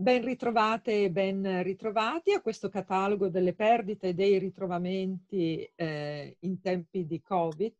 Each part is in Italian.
Ben ritrovate e ben ritrovati a questo catalogo delle perdite e dei ritrovamenti eh, in tempi di Covid.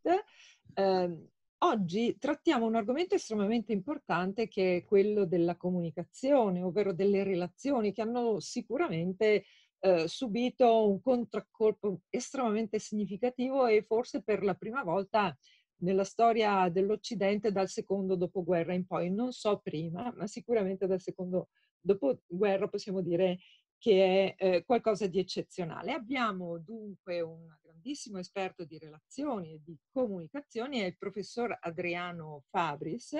Eh, oggi trattiamo un argomento estremamente importante che è quello della comunicazione, ovvero delle relazioni che hanno sicuramente eh, subito un contraccolpo estremamente significativo e forse per la prima volta nella storia dell'Occidente dal secondo dopoguerra in poi, non so prima, ma sicuramente dal secondo dopoguerra dopo guerra possiamo dire che è eh, qualcosa di eccezionale. Abbiamo dunque un grandissimo esperto di relazioni e di comunicazioni, è il professor Adriano Fabris,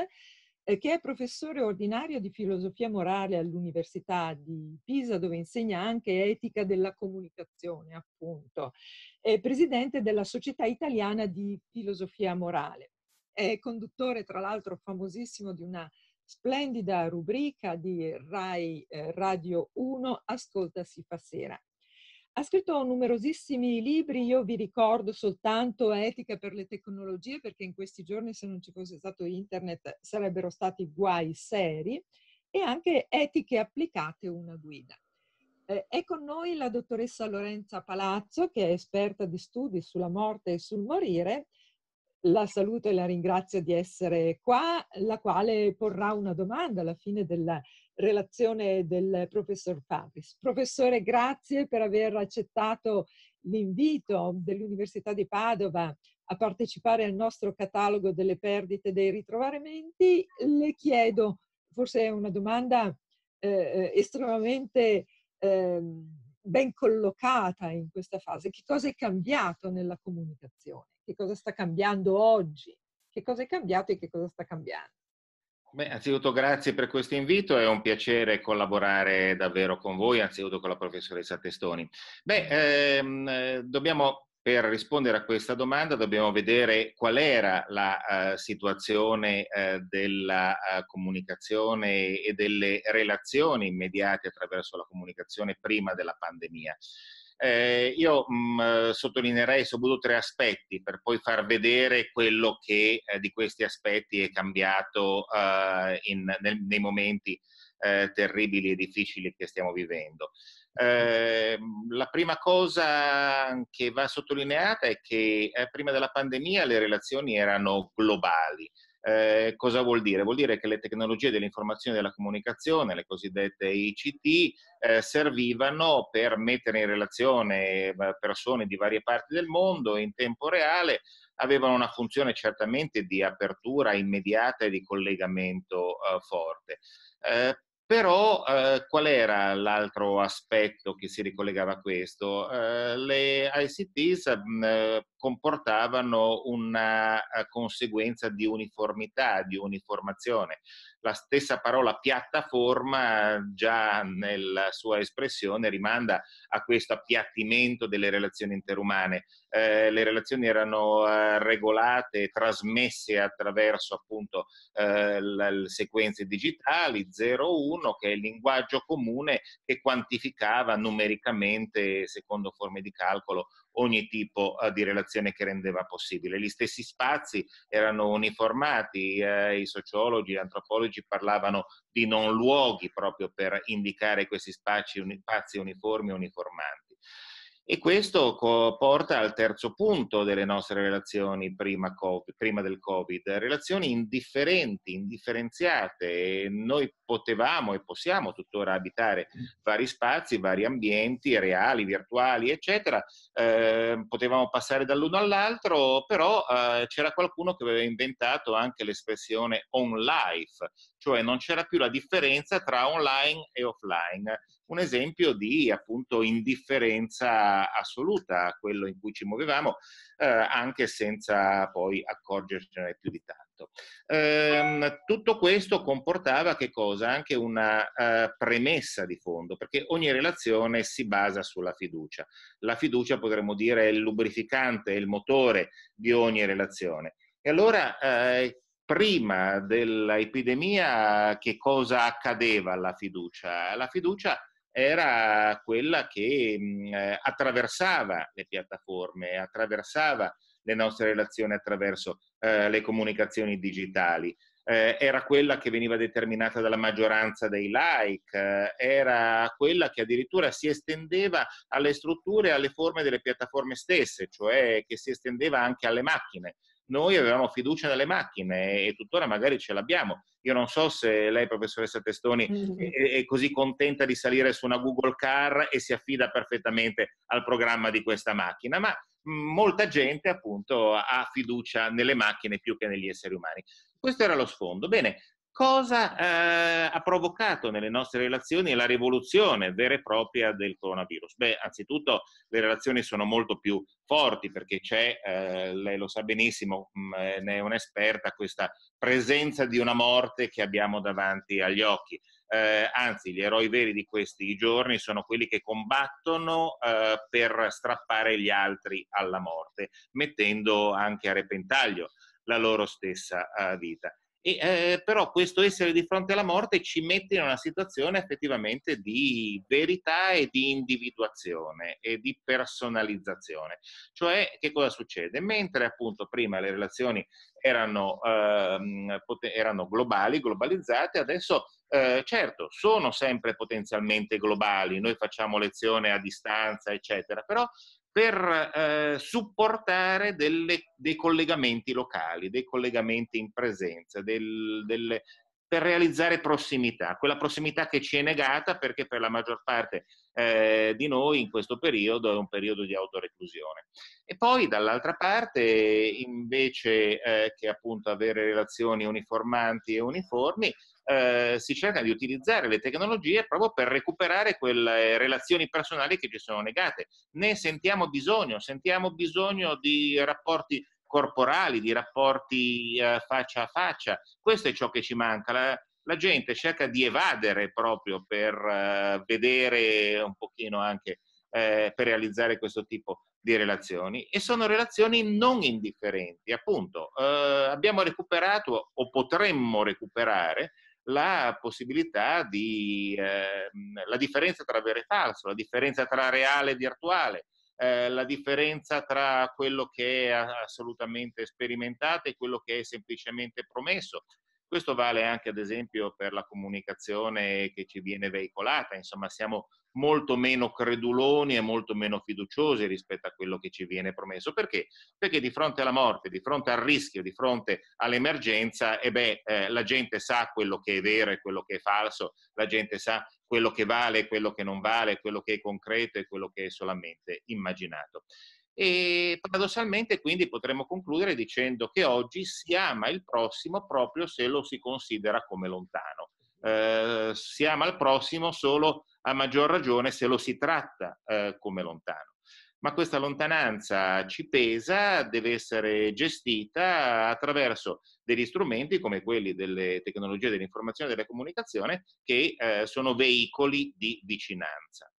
eh, che è professore ordinario di filosofia morale all'Università di Pisa, dove insegna anche etica della comunicazione, appunto. È presidente della Società Italiana di Filosofia Morale. È conduttore, tra l'altro, famosissimo di una splendida rubrica di Rai eh, Radio 1, Ascolta si fa sera. Ha scritto numerosissimi libri, io vi ricordo soltanto Etica per le tecnologie, perché in questi giorni se non ci fosse stato internet sarebbero stati guai seri, e anche Etiche applicate, una guida. Eh, è con noi la dottoressa Lorenza Palazzo, che è esperta di studi sulla morte e sul morire, la saluto e la ringrazio di essere qua, la quale porrà una domanda alla fine della relazione del professor Fabris. Professore, grazie per aver accettato l'invito dell'Università di Padova a partecipare al nostro catalogo delle perdite e dei ritrovamenti. Le chiedo, forse è una domanda eh, estremamente eh, ben collocata in questa fase, che cosa è cambiato nella comunicazione? che cosa sta cambiando oggi, che cosa è cambiato e che cosa sta cambiando. Beh, anzitutto grazie per questo invito, è un piacere collaborare davvero con voi, anzitutto con la professoressa Testoni. Beh, ehm, dobbiamo per rispondere a questa domanda dobbiamo vedere qual era la uh, situazione uh, della uh, comunicazione e delle relazioni immediate attraverso la comunicazione prima della pandemia. Eh, io mh, mm, eh, sottolineerei soprattutto tre aspetti per poi far vedere quello che eh, di questi aspetti è cambiato eh, in, nel, nei momenti eh, terribili e difficili che stiamo vivendo. Ehm, la prima cosa che va sottolineata è che eh, prima della pandemia le relazioni erano globali. Eh, cosa vuol dire? Vuol dire che le tecnologie dell'informazione e della comunicazione, le cosiddette ICT, eh, servivano per mettere in relazione eh, persone di varie parti del mondo in tempo reale, avevano una funzione certamente di apertura immediata e di collegamento eh, forte. Eh, però eh, qual era l'altro aspetto che si ricollegava a questo? Eh, le ICTs mh, mm, eh, comportavano una eh, conseguenza di uniformità, di uniformazione. La stessa parola piattaforma già nella sua espressione rimanda a questo appiattimento delle relazioni interumane eh, le relazioni erano eh, regolate, trasmesse attraverso appunto eh, le sequenze digitali 0-1, che è il linguaggio comune che quantificava numericamente secondo forme di calcolo ogni tipo eh, di relazione che rendeva possibile. Gli stessi spazi erano uniformati, eh, i sociologi, gli antropologi parlavano di non luoghi proprio per indicare questi spazi, spazi uniformi e uniformanti. E questo co- porta al terzo punto delle nostre relazioni prima, COVID, prima del Covid, relazioni indifferenti, indifferenziate. E noi potevamo e possiamo tuttora abitare vari spazi, vari ambienti, reali, virtuali, eccetera. Eh, potevamo passare dall'uno all'altro, però eh, c'era qualcuno che aveva inventato anche l'espressione on life, cioè non c'era più la differenza tra online e offline un esempio di appunto indifferenza assoluta a quello in cui ci muovevamo, eh, anche senza poi accorgercene più di tanto. Ehm, tutto questo comportava che cosa? Anche una eh, premessa di fondo, perché ogni relazione si basa sulla fiducia. La fiducia potremmo dire è il lubrificante, è il motore di ogni relazione. E allora eh, prima dell'epidemia che cosa accadeva alla fiducia? La fiducia era quella che mh, eh, attraversava le piattaforme, attraversava le nostre relazioni attraverso eh, le comunicazioni digitali. Eh, era quella che veniva determinata dalla maggioranza dei like, eh, era quella che addirittura si estendeva alle strutture e alle forme delle piattaforme stesse, cioè che si estendeva anche alle macchine noi avevamo fiducia nelle macchine e tuttora magari ce l'abbiamo. Io non so se lei, professoressa Testoni, mm-hmm. è, è, così contenta di salire su una Google Car e si affida perfettamente al programma di questa macchina, ma mm, molta gente appunto ha fiducia nelle macchine più che negli esseri umani. Questo era lo sfondo. Bene, cosa eh, ha provocato nelle nostre relazioni la rivoluzione vera e propria del coronavirus? Beh, anzitutto le relazioni sono molto più forti perché c'è, eh, lei lo sa benissimo, mm, eh, ne è un'esperta, questa presenza di una morte che abbiamo davanti agli occhi. Eh, anzi, gli eroi veri di questi giorni sono quelli che combattono eh, per strappare gli altri alla morte, mettendo anche a repentaglio la loro stessa eh, vita. E, eh, però questo essere di fronte alla morte ci mette in una situazione effettivamente di verità e di individuazione e di personalizzazione. Cioè, che cosa succede? Mentre appunto prima le relazioni erano, ehm, erano globali, globalizzate, adesso eh, certo sono sempre potenzialmente globali, noi facciamo lezione a distanza, eccetera, però per eh, supportare delle, dei collegamenti locali, dei collegamenti in presenza, del, delle, per realizzare prossimità, quella prossimità che ci è negata perché per la maggior parte eh, di noi in questo periodo è un periodo di autoreclusione. E poi dall'altra parte, invece eh, che appunto avere relazioni uniformanti e uniformi, eh, si cerca di utilizzare le tecnologie proprio per recuperare quelle relazioni personali che ci sono negate. Ne sentiamo bisogno, sentiamo bisogno di rapporti corporali, di rapporti eh, faccia a faccia. Questo è ciò che ci manca. La, la gente cerca di evadere proprio per eh, vedere un pochino anche eh, per realizzare questo tipo di relazioni e sono relazioni non indifferenti. Appunto, eh, abbiamo recuperato o potremmo recuperare la possibilità di, eh, la differenza tra vero e falso, la differenza tra reale e virtuale, eh, la differenza tra quello che è assolutamente sperimentato e quello che è semplicemente promesso. Questo vale anche, ad esempio, per la comunicazione che ci viene veicolata, insomma, siamo molto meno creduloni e molto meno fiduciosi rispetto a quello che ci viene promesso. Perché? Perché di fronte alla morte, di fronte al rischio, di fronte all'emergenza, eh beh, eh, la gente sa quello che è vero e quello che è falso, la gente sa quello che vale e quello che non vale, quello che è concreto e quello che è solamente immaginato. E paradossalmente quindi potremmo concludere dicendo che oggi si ama il prossimo proprio se lo si considera come lontano eh, si ama il prossimo solo a maggior ragione se lo si tratta eh, come lontano. Ma questa lontananza ci pesa, deve essere gestita attraverso degli strumenti come quelli delle tecnologie dell'informazione e della comunicazione che eh, sono veicoli di vicinanza.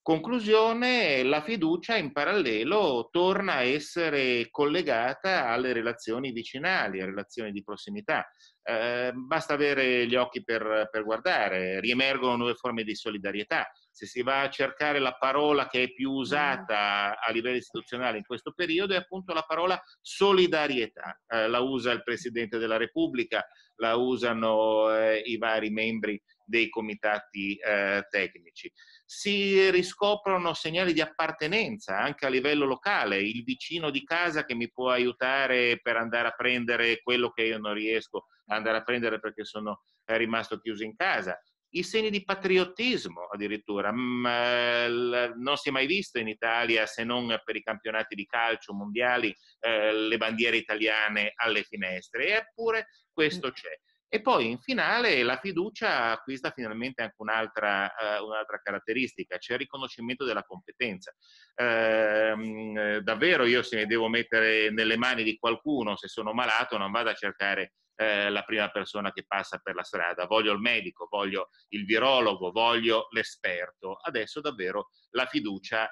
Conclusione, la fiducia in parallelo torna a essere collegata alle relazioni vicinali, alle relazioni di prossimità eh, basta avere gli occhi per, per, guardare, riemergono nuove forme di solidarietà. Se si va a cercare la parola che è più mm. usata a livello istituzionale in questo periodo è appunto la parola solidarietà. Eh, la usa il Presidente della Repubblica, la usano eh, i vari membri dei comitati eh, tecnici si riscoprono segnali di appartenenza anche a livello locale, il vicino di casa che mi può aiutare per andare a prendere quello che io non riesco ad andare a prendere perché sono eh, rimasto chiuso in casa. I segni di patriottismo addirittura, mm, eh, non si è mai visto in Italia se non per i campionati di calcio mondiali eh, le bandiere italiane alle finestre, eppure questo c'è. E poi in finale la fiducia acquista finalmente anche un'altra, uh, un'altra caratteristica, cioè il riconoscimento della competenza. Uh, davvero io se mi devo mettere nelle mani di qualcuno, se sono malato, non vado a cercare uh, la prima persona che passa per la strada, voglio il medico, voglio il virologo, voglio l'esperto. Adesso davvero la fiducia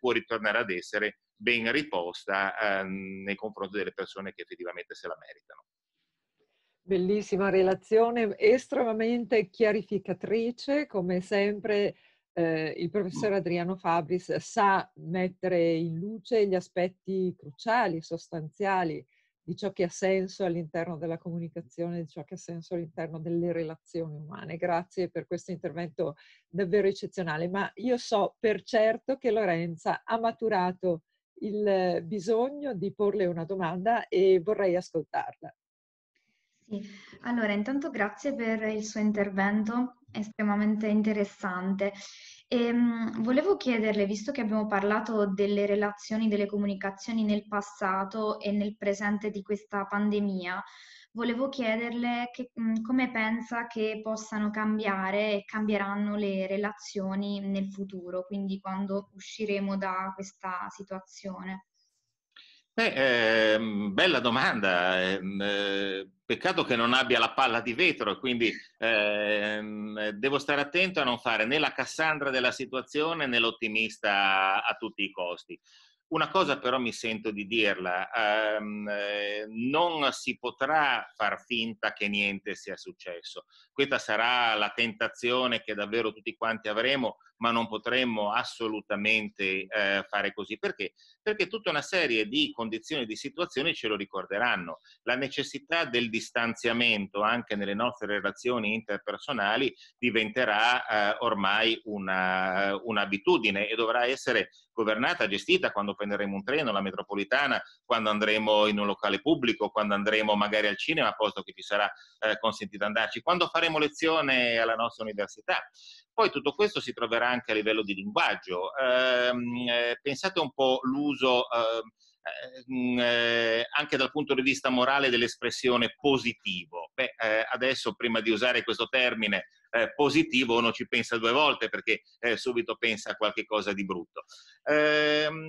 può ritornare ad essere ben riposta nei confronti delle persone che effettivamente se la meritano. Bellissima relazione, estremamente chiarificatrice, come sempre eh, il mm. professor Adriano Fabris sa mettere in luce gli aspetti cruciali, sostanziali di ciò che ha senso all'interno della comunicazione, di ciò che ha senso all'interno delle relazioni umane. Grazie per questo intervento davvero eccezionale, ma io so per certo che Lorenza ha maturato il bisogno di porle una domanda e vorrei ascoltarla. Allora, intanto grazie per il suo intervento, estremamente interessante. E, ehm, mh, volevo chiederle, visto che abbiamo parlato delle relazioni, delle comunicazioni nel passato e nel presente di questa pandemia, volevo chiederle che, mh, come pensa che possano cambiare e cambieranno le relazioni nel futuro, quindi quando usciremo da questa situazione. Beh, ehm, bella domanda. Ehm, eh, peccato che non abbia la palla di vetro, quindi ehm, devo stare attento a non fare né la Cassandra della situazione né l'ottimista a tutti i costi. Una cosa però mi sento di dirla, ehm, eh, non si potrà far finta che niente sia successo. Questa sarà la tentazione che davvero tutti quanti avremo ma non potremmo assolutamente eh, fare così. Perché? Perché tutta una serie di condizioni, e di situazioni ce lo ricorderanno. La necessità del distanziamento anche nelle nostre relazioni interpersonali diventerà eh, ormai una, un'abitudine e dovrà essere governata, gestita quando prenderemo un treno, la metropolitana, quando andremo in un locale pubblico, quando andremo magari al cinema, posto che ci sarà eh, consentito andarci, quando faremo lezione alla nostra università. Poi tutto questo si troverà anche a livello di linguaggio. Ehm, eh, pensate un po' l'uso ehm, ehm, eh, anche dal punto di vista morale dell'espressione positivo. Beh, eh, adesso prima di usare questo termine eh, positivo uno ci pensa due volte perché eh, subito pensa a qualche cosa di brutto. Ehm,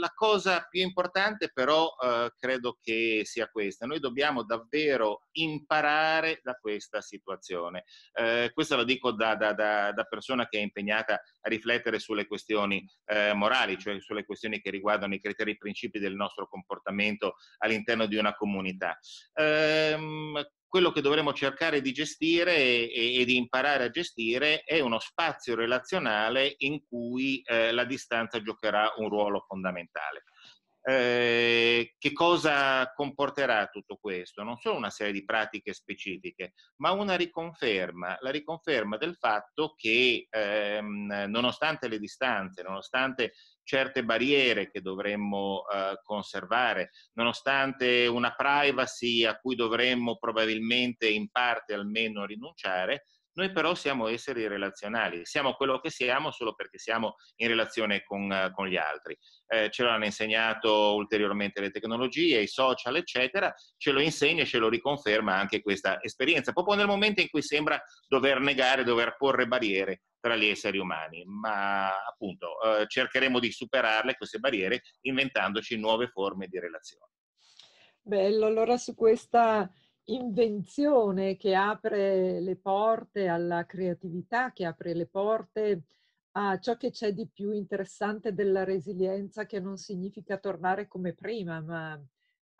la cosa più importante però eh, credo che sia questa, noi dobbiamo davvero imparare da questa situazione. Eh, questo lo dico da, da, da, da, persona che è impegnata a riflettere sulle questioni eh, morali, cioè sulle questioni che riguardano i criteri e i principi del nostro comportamento all'interno di una comunità. Ehm, quello che dovremmo cercare di gestire e, e, di imparare a gestire è uno spazio relazionale in cui eh, la distanza giocherà un ruolo fondamentale. Eh, che cosa comporterà tutto questo? Non solo una serie di pratiche specifiche, ma una riconferma, la riconferma del fatto che ehm, nonostante le distanze, nonostante certe barriere che dovremmo eh, conservare, nonostante una privacy a cui dovremmo probabilmente in parte almeno rinunciare, noi però siamo esseri relazionali, siamo quello che siamo solo perché siamo in relazione con, eh, con gli altri. Eh, ce l'hanno insegnato ulteriormente le tecnologie, i social, eccetera, ce lo insegna e ce lo riconferma anche questa esperienza, proprio nel momento in cui sembra dover negare, dover porre barriere tra gli esseri umani, ma appunto eh, cercheremo di superarle queste barriere inventandoci nuove forme di relazione. Bello, allora su questa invenzione che apre le porte alla creatività, che apre le porte a ciò che c'è di più interessante della resilienza, che non significa tornare come prima, ma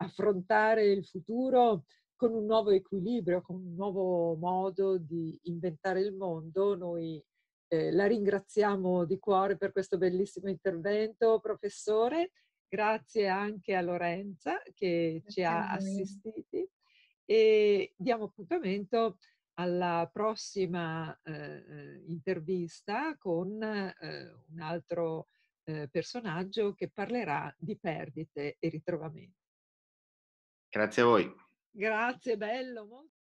affrontare il futuro con un nuovo equilibrio, con un nuovo modo di inventare il mondo. Noi eh, la ringraziamo di cuore per questo bellissimo intervento, professore. Grazie anche a Lorenza che Grazie ci ha assistiti e diamo appuntamento alla prossima eh, eh, intervista con eh, un altro eh, personaggio che parlerà di perdite e ritrovamenti. Grazie a voi. Grazie, bello.